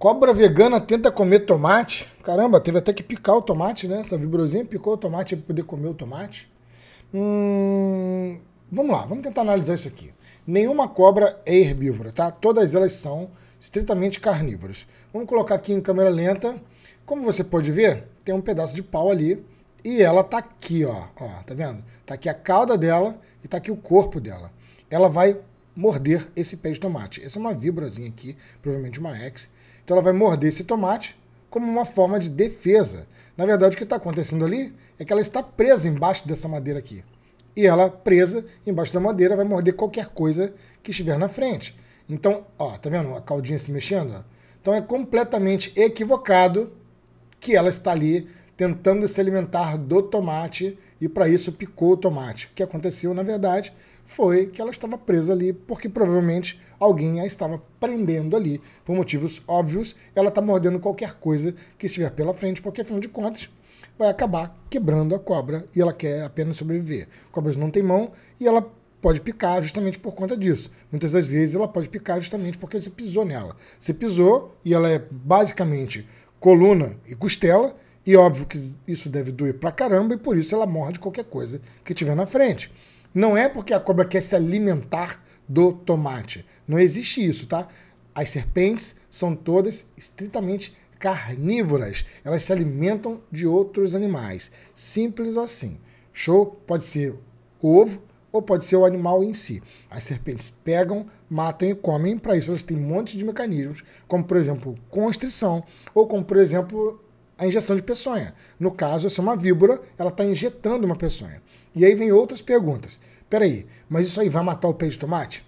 Cobra vegana tenta comer tomate. Caramba, teve até que picar o tomate, né? Essa vibrozinha picou o tomate para poder comer o tomate. Hum, vamos lá, vamos tentar analisar isso aqui. Nenhuma cobra é herbívora, tá? Todas elas são estritamente carnívoras. Vamos colocar aqui em câmera lenta. Como você pode ver, tem um pedaço de pau ali e ela tá aqui, ó. ó tá vendo? Tá aqui a cauda dela e tá aqui o corpo dela. Ela vai morder esse pé de tomate. Essa é uma vibrazinha aqui, provavelmente uma ex. Então ela vai morder esse tomate como uma forma de defesa. Na verdade, o que está acontecendo ali é que ela está presa embaixo dessa madeira aqui. E ela, presa embaixo da madeira, vai morder qualquer coisa que estiver na frente. Então, ó, tá vendo a caudinha se mexendo? Então é completamente equivocado que ela está ali tentando se alimentar do tomate e para isso picou o tomate. O que aconteceu, na verdade, foi que ela estava presa ali porque provavelmente alguém a estava prendendo ali. Por motivos óbvios, ela está mordendo qualquer coisa que estiver pela frente, porque afinal de contas vai acabar quebrando a cobra e ela quer apenas sobreviver. Cobras não têm mão e ela pode picar justamente por conta disso. Muitas das vezes ela pode picar justamente porque você pisou nela. Você pisou e ela é basicamente coluna e costela e óbvio que isso deve doer pra caramba e por isso ela morre de qualquer coisa que tiver na frente. Não é porque a cobra quer se alimentar do tomate. Não existe isso, tá? As serpentes são todas estritamente carnívoras. Elas se alimentam de outros animais. Simples assim. Show? Pode ser ovo ou pode ser o animal em si. As serpentes pegam, matam e comem. Para isso, elas têm um monte de mecanismos, como, por exemplo, constrição, ou como, por exemplo, a injeção de peçonha. No caso, essa é uma víbora, ela está injetando uma peçonha. E aí vem outras perguntas. Peraí, mas isso aí vai matar o peixe de tomate?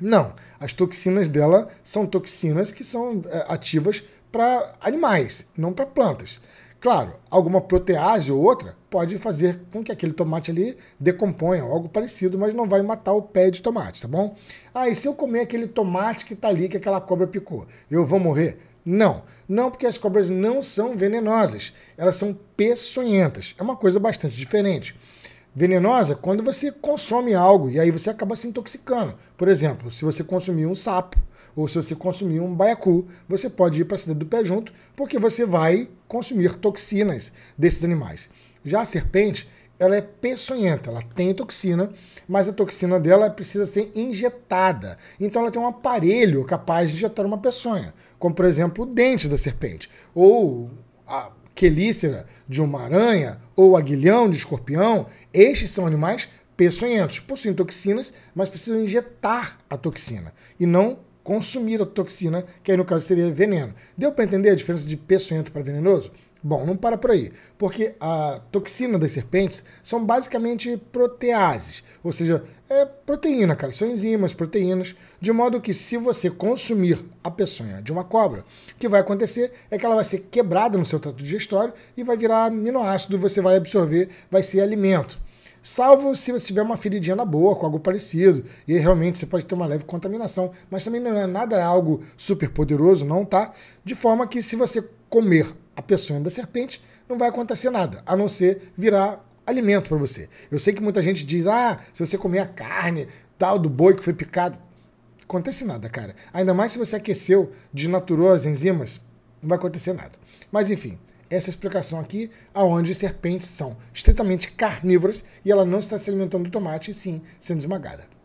Não. As toxinas dela são toxinas que são eh, ativas para animais, não para plantas. Claro, alguma protease ou outra pode fazer com que aquele tomate ali decomponha, algo parecido, mas não vai matar o pé de tomate, tá bom? Ah, e se eu comer aquele tomate que tá ali que aquela cobra picou, eu vou morrer? Não, não porque as cobras não são venenosas, elas são peçonhentas. É uma coisa bastante diferente. Venenosa é quando você consome algo e aí você acaba se intoxicando. Por exemplo, se você consumir um sapo ou se você consumir um baiacu, você pode ir para a cidade do pé junto, porque você vai consumir toxinas desses animais. Já a serpente, ela é peçonhenta, ela tem toxina, mas a toxina dela precisa ser injetada. Então ela tem um aparelho capaz de injetar uma peçonha, como por exemplo o dente da serpente, ou a quelícera de uma aranha, ou aguilhão de escorpião. Estes são animais peçonhentos, possuem toxinas, mas precisam injetar a toxina e não consumir a toxina, que aí no caso seria veneno. Deu para entender a diferença de peçonhento para venenoso? Bom, não para por aí, porque a toxina das serpentes são basicamente proteases, ou seja, é proteína, cara, são enzimas, proteínas, de modo que se você consumir a peçonha de uma cobra, o que vai acontecer é que ela vai ser quebrada no seu trato digestório e vai virar aminoácido, você vai absorver, vai ser alimento. Salvo se você tiver uma feridinha na boca, algo parecido, e realmente você pode ter uma leve contaminação, mas também não é nada algo super poderoso, não, tá? De forma que se você comer a peçonha da serpente, não vai acontecer nada, a não ser virar alimento para você. Eu sei que muita gente diz: ah, se você comer a carne tal do boi que foi picado, acontece nada, cara. Ainda mais se você aqueceu, desnaturou as enzimas, não vai acontecer nada. Mas enfim, essa é explicação aqui, aonde serpentes são estritamente carnívoras e ela não está se alimentando do tomate, e sim sendo esmagada.